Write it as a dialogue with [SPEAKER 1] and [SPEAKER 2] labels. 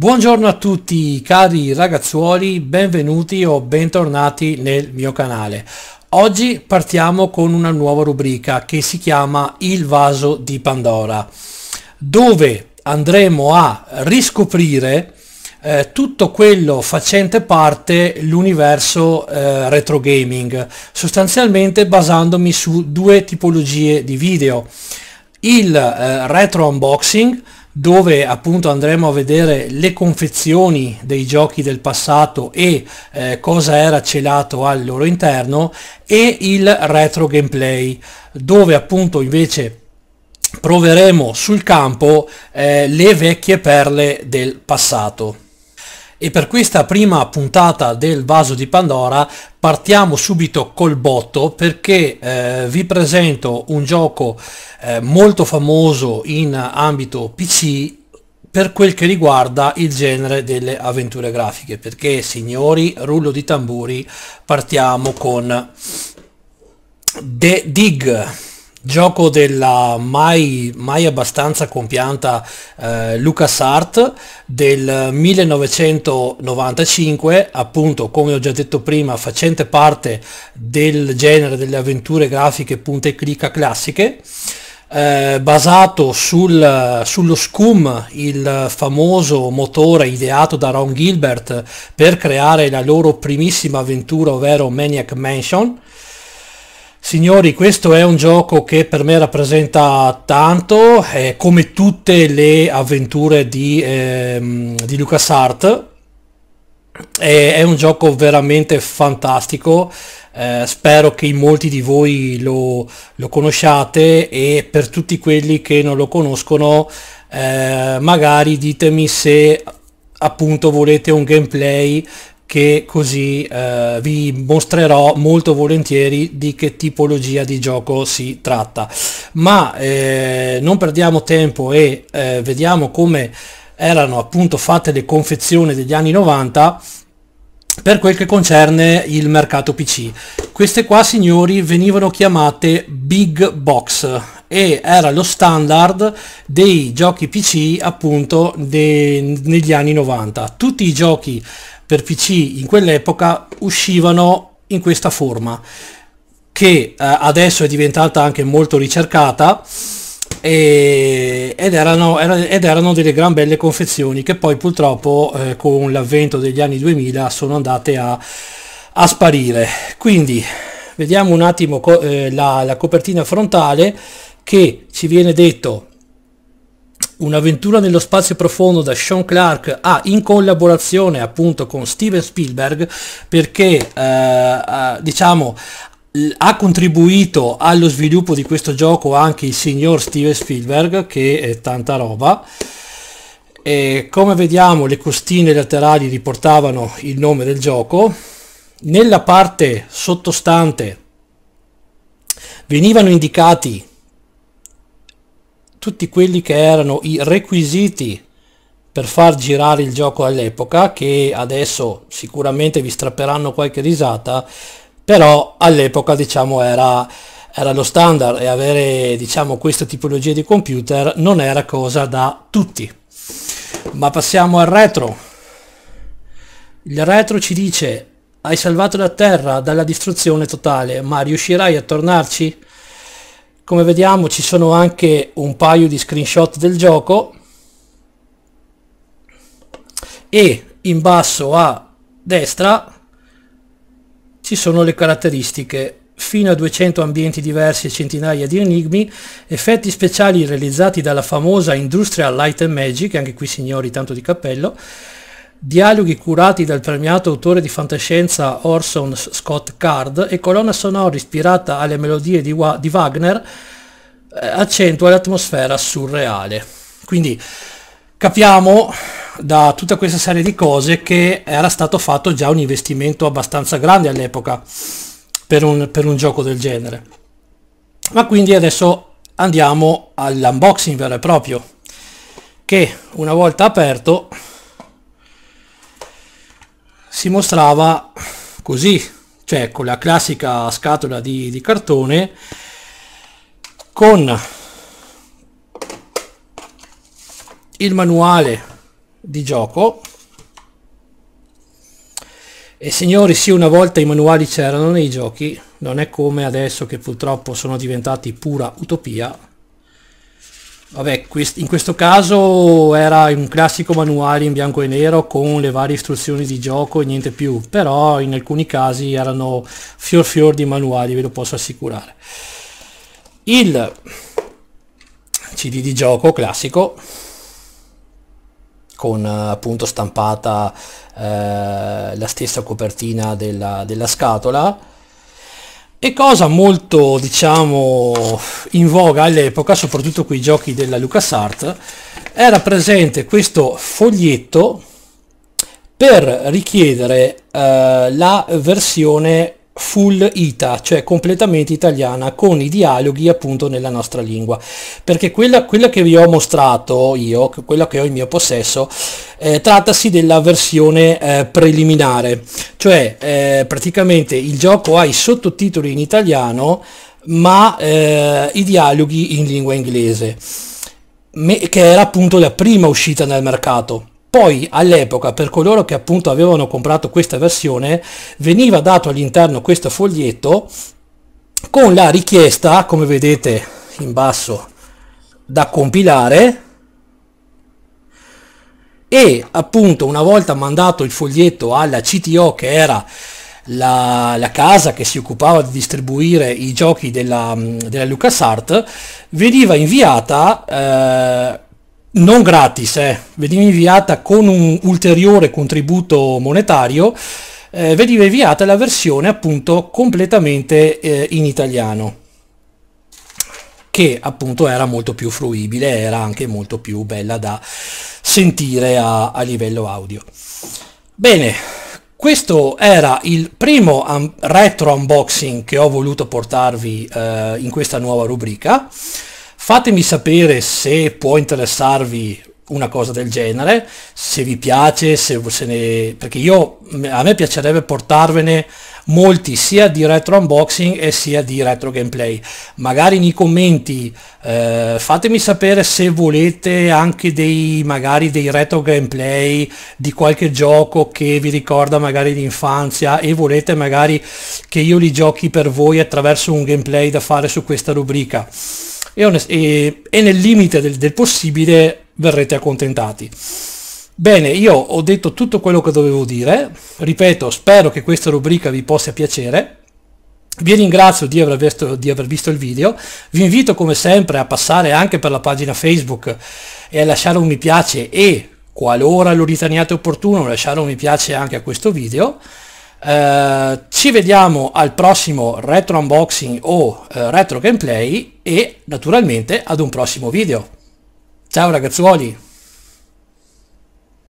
[SPEAKER 1] Buongiorno a tutti cari ragazzuoli, benvenuti o bentornati nel mio canale. Oggi partiamo con una nuova rubrica che si chiama Il vaso di Pandora, dove andremo a riscoprire eh, tutto quello facente parte l'universo eh, retro gaming, sostanzialmente basandomi su due tipologie di video. Il eh, retro unboxing, dove appunto andremo a vedere le confezioni dei giochi del passato e eh, cosa era celato al loro interno e il retro gameplay dove appunto invece proveremo sul campo eh, le vecchie perle del passato. E per questa prima puntata del vaso di Pandora partiamo subito col botto perché eh, vi presento un gioco eh, molto famoso in ambito PC per quel che riguarda il genere delle avventure grafiche perché signori rullo di tamburi partiamo con The Dig gioco della mai, mai abbastanza compianta eh, LucasArt del 1995, appunto come ho già detto prima, facente parte del genere delle avventure grafiche punta e clicca classiche. Eh, basato sul, sullo SCUM, il famoso motore ideato da Ron Gilbert per creare la loro primissima avventura, ovvero Maniac Mansion, Signori, questo è un gioco che per me rappresenta tanto, eh, come tutte le avventure di, eh, di LucasArt. È, è un gioco veramente fantastico, eh, spero che molti di voi lo, lo, conosciate e per tutti quelli che non lo conoscono eh, magari ditemi se appunto volete un gameplay che così eh, vi mostrerò molto volentieri di che tipologia di gioco si tratta. Ma eh, non perdiamo tempo e eh, vediamo come erano appunto fatte le confezioni degli anni 90 per quel che concerne il mercato PC. Queste qua signori venivano chiamate big box e era lo standard dei giochi PC appunto de- negli anni 90. Tutti i giochi per PC in quell'epoca uscivano in questa forma che eh, adesso è diventata anche molto ricercata e, ed, erano, ed, erano, delle gran belle confezioni che poi purtroppo eh, con l'avvento degli anni 2000 sono andate a, a sparire quindi vediamo un attimo co- eh, la, la copertina frontale che ci viene detto Un'avventura nello spazio profondo da Sean Clark ah, in collaborazione appunto con Steven Spielberg perché eh, diciamo ha contribuito allo sviluppo di questo gioco anche il signor Steven Spielberg che è tanta roba e come vediamo le costine laterali riportavano il nome del gioco nella parte sottostante venivano indicati tutti quelli che erano i requisiti per far girare il gioco all'epoca, che adesso sicuramente vi strapperanno qualche risata, però all'epoca diciamo era, era lo standard e avere diciamo questa tipologia di computer non era cosa da tutti. Ma passiamo al retro. Il retro ci dice hai salvato la Terra dalla distruzione totale, ma riuscirai a tornarci? come vediamo ci sono anche un paio di screenshot del gioco e in basso a destra ci sono le caratteristiche fino a 200 ambienti diversi e centinaia di enigmi, effetti speciali realizzati dalla famosa Industrial Light and Magic, anche qui signori tanto di cappello, dialoghi curati dal premiato autore di fantascienza Orson Scott Card e colonna sonora ispirata alle melodie di, Wa- di Wagner eh, accentua l'atmosfera surreale. Quindi capiamo da tutta questa serie di cose che era stato fatto già un investimento abbastanza grande all'epoca per un, per un gioco del genere. Ma quindi adesso andiamo all'unboxing vero e proprio, che una volta aperto si mostrava così, cioè con la classica scatola di, di cartone con il manuale di gioco e signori sì una volta i manuali c'erano nei giochi non è come adesso che purtroppo sono diventati pura utopia Vabbè, in questo caso era un classico manuale in bianco e nero con le varie istruzioni di gioco e niente più, però in alcuni casi erano fior fior di manuali, ve lo posso assicurare. Il CD di gioco classico con appunto stampata eh, la stessa copertina della, della scatola e cosa molto, diciamo, in voga all'epoca, soprattutto con i giochi della LucasArt, era presente questo foglietto per richiedere eh, la versione full ita, cioè completamente italiana, con i dialoghi appunto nella nostra lingua. Perché quella, quella che vi ho mostrato io, quella che ho in mio possesso, eh, trattasi della versione eh, preliminare, cioè eh, praticamente il gioco ha i sottotitoli in italiano, ma eh, i dialoghi in lingua inglese, che era appunto la prima uscita nel mercato poi all'epoca per coloro che appunto avevano comprato questa versione veniva dato all'interno questo foglietto con la richiesta, come vedete in basso, da compilare e appunto una volta mandato il foglietto alla CTO che era la, la, casa che si occupava di distribuire i giochi della, della LucasArt veniva inviata eh, non gratis, eh, veniva inviata con un ulteriore contributo monetario, eh, veniva inviata la versione appunto completamente eh, in italiano che appunto era molto più fruibile, era anche molto più bella da sentire a, a livello audio. Bene, questo era il primo um, retro unboxing che ho voluto portarvi eh, in questa nuova rubrica. Fatemi sapere se può interessarvi una cosa del genere, se vi piace, se, se ne, perché io, a me piacerebbe portarvene molti sia di retro unboxing e sia di retro gameplay. Magari nei commenti eh, fatemi sapere se volete anche dei, magari dei retro gameplay di qualche gioco che vi ricorda magari l'infanzia e volete magari che io li giochi per voi attraverso un gameplay da fare su questa rubrica e, onest- e, e nel limite del, del possibile verrete accontentati. Bene, io ho detto tutto quello che dovevo dire, ripeto, spero che questa rubrica vi possa piacere. Vi ringrazio di aver, visto, di aver, visto, il video, vi invito come sempre a passare anche per la pagina Facebook e a lasciare un mi piace e, qualora lo riteniate opportuno, lasciare un mi piace anche a questo video. Eh, ci vediamo al prossimo retro unboxing o eh, retro gameplay e naturalmente ad un prossimo video. Ciao ragazzuoli!